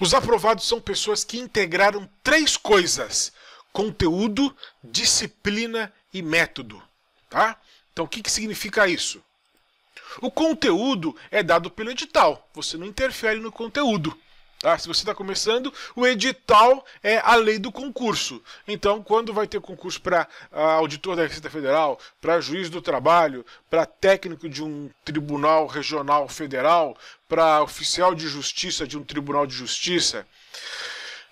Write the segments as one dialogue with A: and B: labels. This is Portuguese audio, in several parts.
A: Os aprovados são pessoas que integraram três coisas: conteúdo, disciplina e método. Tá? Então, o que, que significa isso? O conteúdo é dado pelo edital, você não interfere no conteúdo. Ah, se você está começando, o edital é a lei do concurso. Então, quando vai ter concurso para ah, auditor da Receita Federal, para juiz do trabalho, para técnico de um tribunal regional federal, para oficial de justiça de um tribunal de justiça.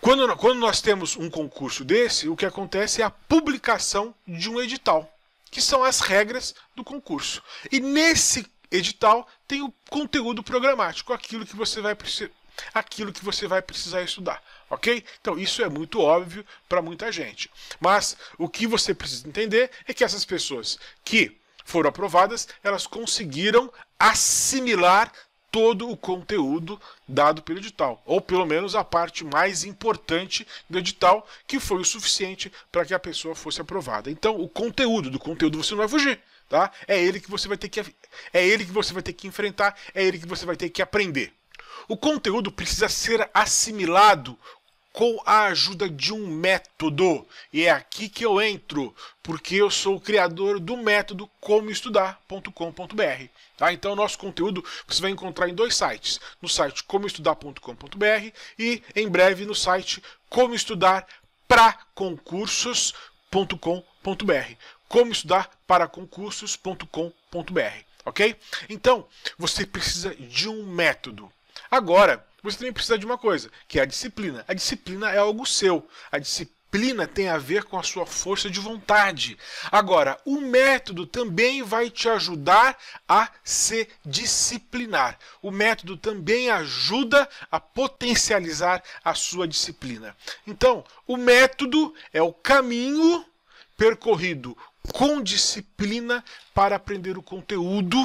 A: Quando, quando nós temos um concurso desse, o que acontece é a publicação de um edital, que são as regras do concurso. E nesse edital tem o conteúdo programático, aquilo que você vai precisar aquilo que você vai precisar estudar, ok? Então isso é muito óbvio para muita gente. Mas o que você precisa entender é que essas pessoas que foram aprovadas, elas conseguiram assimilar todo o conteúdo dado pelo edital, ou pelo menos a parte mais importante do edital, que foi o suficiente para que a pessoa fosse aprovada. Então, o conteúdo, do conteúdo você não vai fugir, tá? É ele que você vai ter que é ele que você vai ter que enfrentar, é ele que você vai ter que aprender. O conteúdo precisa ser assimilado com a ajuda de um método. E é aqui que eu entro, porque eu sou o criador do método comoestudar.com.br. Tá? Então, nosso conteúdo você vai encontrar em dois sites: no site comoestudar.com.br e em breve no site como estudar para concursos.com.br. Como estudar para concursos.com.br, ok? Então, você precisa de um método. Agora, você também precisa de uma coisa, que é a disciplina. A disciplina é algo seu. A disciplina tem a ver com a sua força de vontade. Agora, o método também vai te ajudar a se disciplinar. O método também ajuda a potencializar a sua disciplina. Então, o método é o caminho percorrido com disciplina para aprender o conteúdo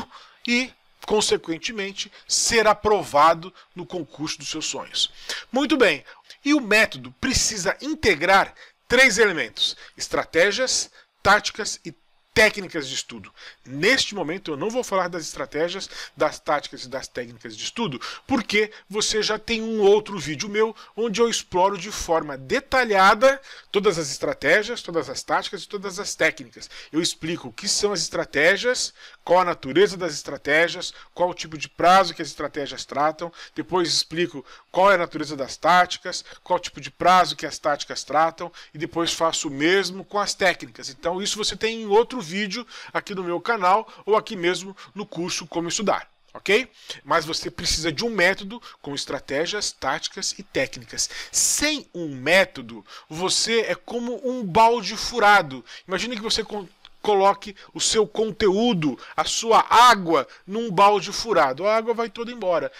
A: e consequentemente, ser aprovado no concurso dos seus sonhos. Muito bem, e o método precisa integrar três elementos: estratégias, táticas e técnicas de estudo. Neste momento eu não vou falar das estratégias, das táticas e das técnicas de estudo, porque você já tem um outro vídeo meu onde eu exploro de forma detalhada todas as estratégias, todas as táticas e todas as técnicas. Eu explico o que são as estratégias, qual a natureza das estratégias, qual o tipo de prazo que as estratégias tratam, depois explico qual é a natureza das táticas, qual o tipo de prazo que as táticas tratam, e depois faço o mesmo com as técnicas. Então, isso você tem em outro vídeo aqui no meu canal ou aqui mesmo no curso Como Estudar ok? Mas você precisa de um método com estratégias, táticas e técnicas. Sem um método, você é como um balde furado. Imagina que você coloque o seu conteúdo, a sua água, num balde furado. A água vai toda embora.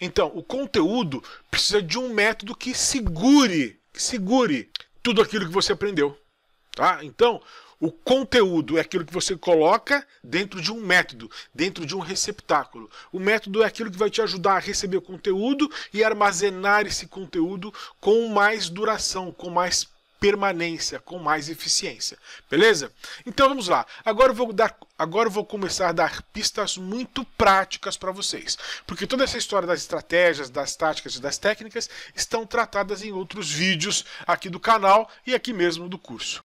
A: Então, o conteúdo precisa de um método que segure, que segure tudo aquilo que você aprendeu. Tá? Então, o conteúdo é aquilo que você coloca dentro de um método, dentro de um receptáculo. O método é aquilo que vai te ajudar a receber o conteúdo e armazenar esse conteúdo com mais duração, com mais permanência com mais eficiência. Beleza? Então vamos lá. Agora eu vou dar agora eu vou começar a dar pistas muito práticas para vocês, porque toda essa história das estratégias, das táticas e das técnicas estão tratadas em outros vídeos aqui do canal e aqui mesmo do curso.